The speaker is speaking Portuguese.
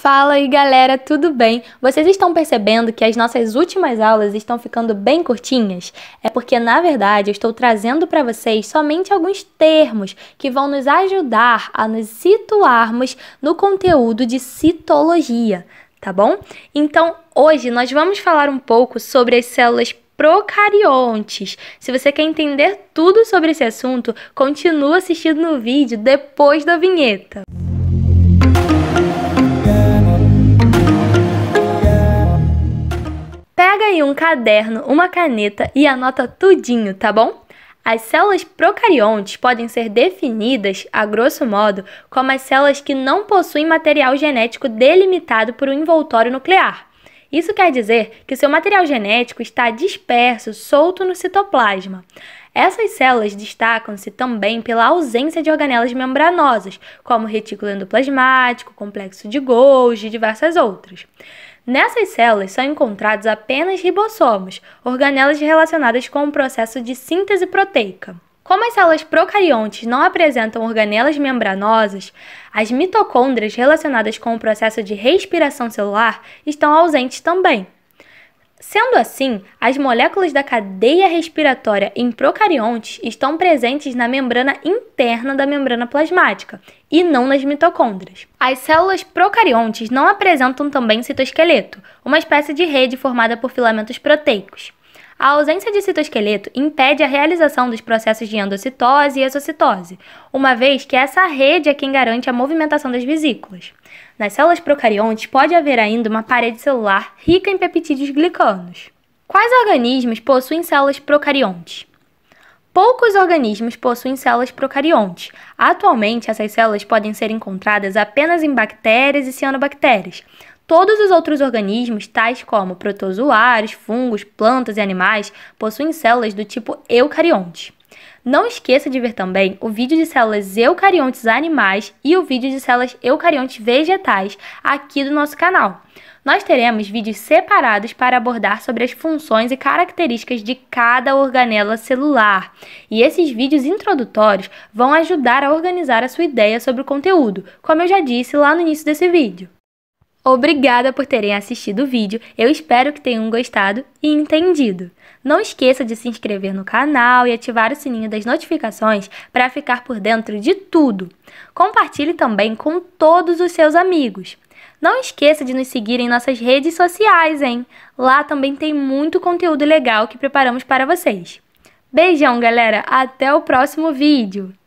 Fala aí galera, tudo bem? Vocês estão percebendo que as nossas últimas aulas estão ficando bem curtinhas? É porque, na verdade, eu estou trazendo para vocês somente alguns termos que vão nos ajudar a nos situarmos no conteúdo de citologia, tá bom? Então, hoje nós vamos falar um pouco sobre as células procariontes. Se você quer entender tudo sobre esse assunto, continua assistindo no vídeo depois da vinheta. aí um caderno, uma caneta e anota tudinho, tá bom? As células procariontes podem ser definidas, a grosso modo, como as células que não possuem material genético delimitado por um envoltório nuclear. Isso quer dizer que seu material genético está disperso, solto no citoplasma. Essas células destacam-se também pela ausência de organelas membranosas, como retículo endoplasmático, complexo de Golgi e diversas outras. Nessas células são encontrados apenas ribossomos, organelas relacionadas com o processo de síntese proteica. Como as células procariontes não apresentam organelas membranosas, as mitocôndrias relacionadas com o processo de respiração celular estão ausentes também. Sendo assim, as moléculas da cadeia respiratória em procariontes estão presentes na membrana interna da membrana plasmática e não nas mitocôndrias. As células procariontes não apresentam também citoesqueleto, uma espécie de rede formada por filamentos proteicos. A ausência de citoesqueleto impede a realização dos processos de endocitose e exocitose, uma vez que essa rede é quem garante a movimentação das vesículas. Nas células procariontes pode haver ainda uma parede celular rica em peptídeos glicanos. Quais organismos possuem células procariontes? Poucos organismos possuem células procariontes. Atualmente, essas células podem ser encontradas apenas em bactérias e cianobactérias, Todos os outros organismos, tais como protozoários, fungos, plantas e animais, possuem células do tipo eucarionte. Não esqueça de ver também o vídeo de células eucariontes animais e o vídeo de células eucariontes vegetais aqui do nosso canal. Nós teremos vídeos separados para abordar sobre as funções e características de cada organela celular. E esses vídeos introdutórios vão ajudar a organizar a sua ideia sobre o conteúdo, como eu já disse lá no início desse vídeo. Obrigada por terem assistido o vídeo, eu espero que tenham gostado e entendido. Não esqueça de se inscrever no canal e ativar o sininho das notificações para ficar por dentro de tudo. Compartilhe também com todos os seus amigos. Não esqueça de nos seguir em nossas redes sociais, hein? Lá também tem muito conteúdo legal que preparamos para vocês. Beijão, galera! Até o próximo vídeo!